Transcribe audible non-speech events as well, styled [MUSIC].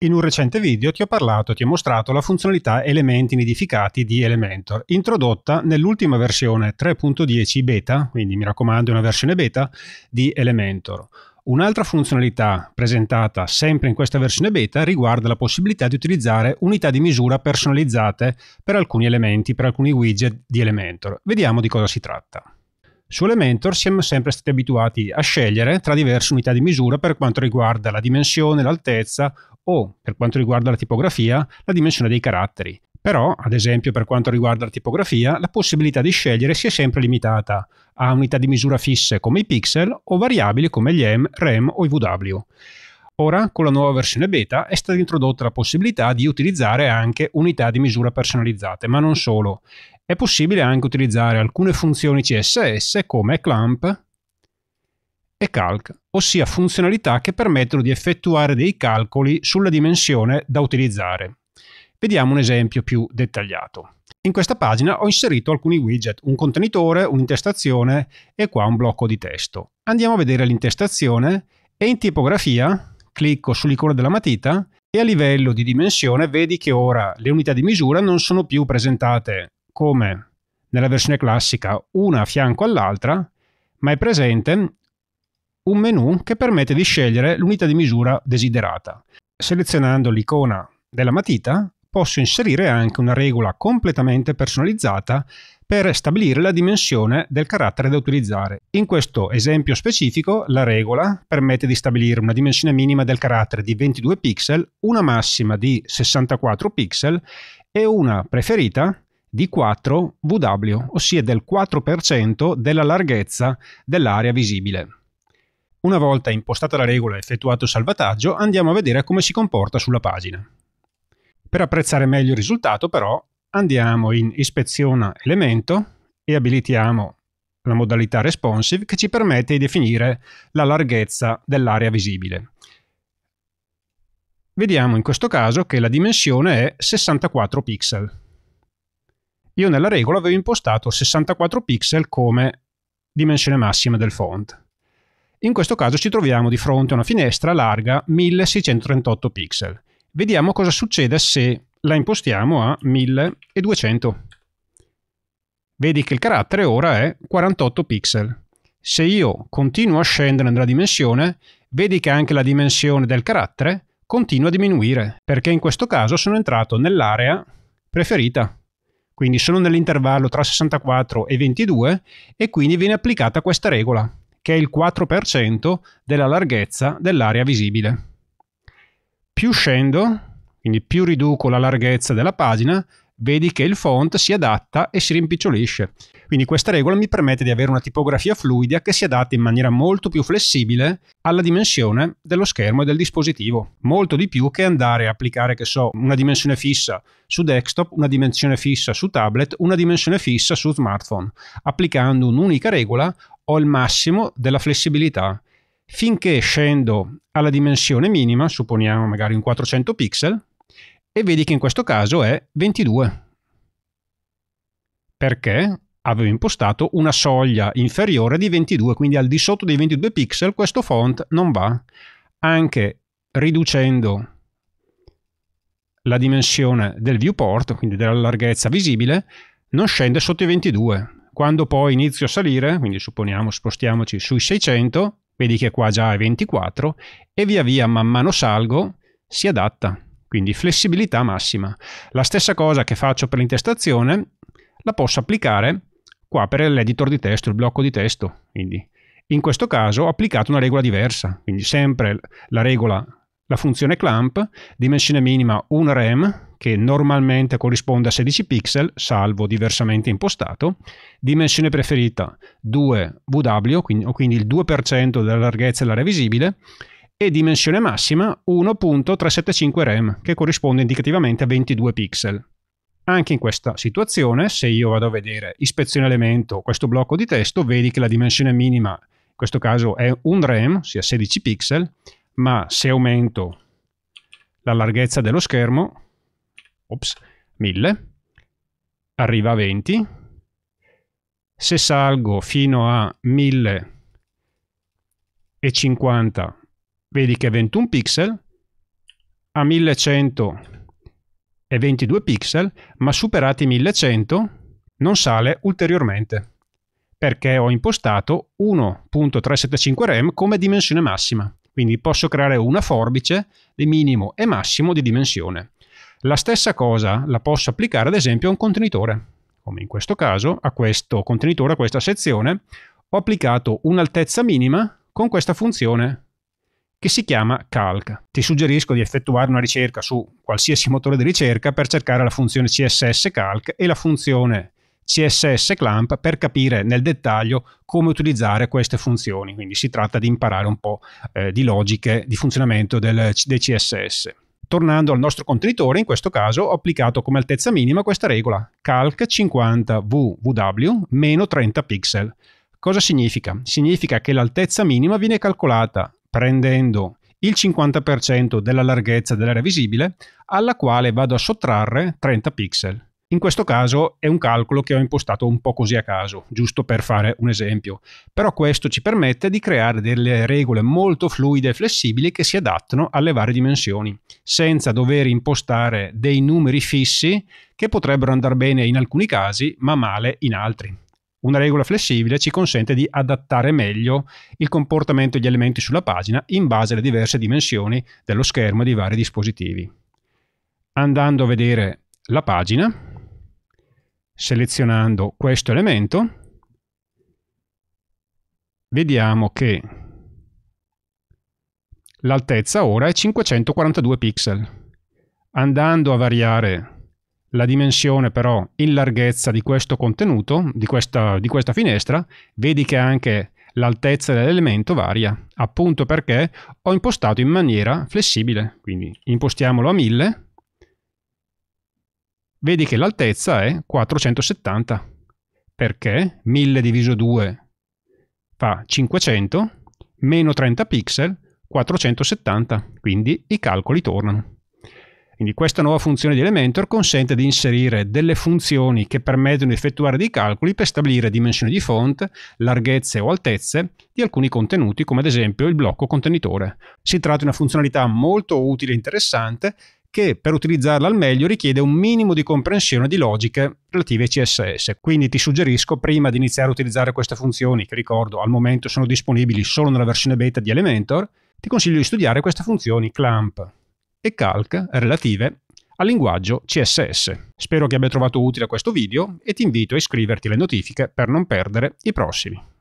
In un recente video ti ho parlato e ti ho mostrato la funzionalità elementi nidificati di Elementor, introdotta nell'ultima versione 3.10 beta, quindi mi raccomando è una versione beta, di Elementor. Un'altra funzionalità presentata sempre in questa versione beta riguarda la possibilità di utilizzare unità di misura personalizzate per alcuni elementi, per alcuni widget di Elementor. Vediamo di cosa si tratta. Su Elementor siamo sempre stati abituati a scegliere tra diverse unità di misura per quanto riguarda la dimensione, l'altezza o, per quanto riguarda la tipografia, la dimensione dei caratteri. Però, ad esempio, per quanto riguarda la tipografia, la possibilità di scegliere si è sempre limitata a unità di misura fisse come i pixel o variabili come gli M, REM o i VW. Ora, con la nuova versione beta, è stata introdotta la possibilità di utilizzare anche unità di misura personalizzate, ma non solo. È possibile anche utilizzare alcune funzioni CSS come clamp, e calc, ossia funzionalità che permettono di effettuare dei calcoli sulla dimensione da utilizzare. Vediamo un esempio più dettagliato. In questa pagina ho inserito alcuni widget, un contenitore, un'intestazione e qua un blocco di testo. Andiamo a vedere l'intestazione e in tipografia clicco sull'icona della matita e a livello di dimensione vedi che ora le unità di misura non sono più presentate come nella versione classica una a fianco all'altra, ma è presente un menu che permette di scegliere l'unità di misura desiderata. Selezionando l'icona della matita posso inserire anche una regola completamente personalizzata per stabilire la dimensione del carattere da utilizzare. In questo esempio specifico la regola permette di stabilire una dimensione minima del carattere di 22 pixel, una massima di 64 pixel e una preferita di 4 VW, ossia del 4% della larghezza dell'area visibile. Una volta impostata la regola e effettuato il salvataggio, andiamo a vedere come si comporta sulla pagina. Per apprezzare meglio il risultato, però, andiamo in Ispeziona elemento e abilitiamo la modalità responsive che ci permette di definire la larghezza dell'area visibile. Vediamo in questo caso che la dimensione è 64 pixel. Io nella regola avevo impostato 64 pixel come dimensione massima del font. In questo caso ci troviamo di fronte a una finestra larga 1638 pixel. Vediamo cosa succede se la impostiamo a 1200. Vedi che il carattere ora è 48 pixel. Se io continuo a scendere nella dimensione, vedi che anche la dimensione del carattere continua a diminuire, perché in questo caso sono entrato nell'area preferita. Quindi sono nell'intervallo tra 64 e 22 e quindi viene applicata questa regola che è il 4% della larghezza dell'area visibile. Più scendo, quindi più riduco la larghezza della pagina, vedi che il font si adatta e si rimpicciolisce. Quindi questa regola mi permette di avere una tipografia fluida che si adatta in maniera molto più flessibile alla dimensione dello schermo e del dispositivo, molto di più che andare a applicare, che so, una dimensione fissa su desktop, una dimensione fissa su tablet, una dimensione fissa su smartphone. Applicando un'unica regola ho il massimo della flessibilità. Finché scendo alla dimensione minima, supponiamo magari un 400 pixel, e vedi che in questo caso è 22. Perché avevo impostato una soglia inferiore di 22, quindi al di sotto dei 22 pixel questo font non va. Anche riducendo la dimensione del viewport, quindi della larghezza visibile, non scende sotto i 22. Quando poi inizio a salire, quindi supponiamo spostiamoci sui 600, vedi che qua già è 24 e via via man mano salgo si adatta, quindi flessibilità massima. La stessa cosa che faccio per l'intestazione la posso applicare qua per l'editor di testo, il blocco di testo, quindi in questo caso ho applicato una regola diversa, quindi sempre la regola, la funzione clamp, dimensione minima 1 rem, che normalmente corrisponde a 16 pixel, salvo diversamente impostato, dimensione preferita 2 w quindi, quindi il 2% della larghezza dell'area visibile, e dimensione massima 1.375 rem, che corrisponde indicativamente a 22 pixel. Anche in questa situazione, se io vado a vedere ispezione elemento questo blocco di testo, vedi che la dimensione minima, in questo caso è un rem, sia 16 pixel, ma se aumento la larghezza dello schermo, ops, 1000, arriva a 20, se salgo fino a 1050 vedi che è 21 pixel, a 1100 è 22 pixel, ma superati 1100 non sale ulteriormente perché ho impostato 1.375 RAM come dimensione massima. Quindi posso creare una forbice di minimo e massimo di dimensione. La stessa cosa la posso applicare ad esempio a un contenitore, come in questo caso a questo contenitore, a questa sezione, ho applicato un'altezza minima con questa funzione che si chiama calc. Ti suggerisco di effettuare una ricerca su qualsiasi [LAUGHS] motore di ricerca per cercare la funzione CSS calc e la funzione CSS clamp per capire nel dettaglio come utilizzare queste funzioni. Quindi si tratta di imparare un po' eh, di logiche di funzionamento del, dei CSS. Tornando al nostro contenitore, in questo caso ho applicato come altezza minima questa regola, calc 50 www meno 30 pixel. Cosa significa? Significa che l'altezza minima viene calcolata prendendo il 50% della larghezza dell'area visibile alla quale vado a sottrarre 30 pixel. In questo caso è un calcolo che ho impostato un po' così a caso, giusto per fare un esempio, però questo ci permette di creare delle regole molto fluide e flessibili che si adattano alle varie dimensioni, senza dover impostare dei numeri fissi che potrebbero andare bene in alcuni casi ma male in altri. Una regola flessibile ci consente di adattare meglio il comportamento degli elementi sulla pagina in base alle diverse dimensioni dello schermo e dei vari dispositivi. Andando a vedere la pagina, selezionando questo elemento vediamo che l'altezza ora è 542 pixel. Andando a variare la dimensione però in larghezza di questo contenuto, di questa, di questa finestra, vedi che anche l'altezza dell'elemento varia, appunto perché ho impostato in maniera flessibile. Quindi impostiamolo a 1000 vedi che l'altezza è 470 perché 1000 diviso 2 fa 500 meno 30 pixel 470 quindi i calcoli tornano quindi questa nuova funzione di Elementor consente di inserire delle funzioni che permettono di effettuare dei calcoli per stabilire dimensioni di font, larghezze o altezze di alcuni contenuti come ad esempio il blocco contenitore. Si tratta di una funzionalità molto utile e interessante che per utilizzarla al meglio richiede un minimo di comprensione di logiche relative ai CSS. Quindi ti suggerisco prima di iniziare a utilizzare queste funzioni, che ricordo al momento sono disponibili solo nella versione beta di Elementor, ti consiglio di studiare queste funzioni clamp e calc relative al linguaggio CSS. Spero che abbia trovato utile questo video e ti invito a iscriverti alle notifiche per non perdere i prossimi.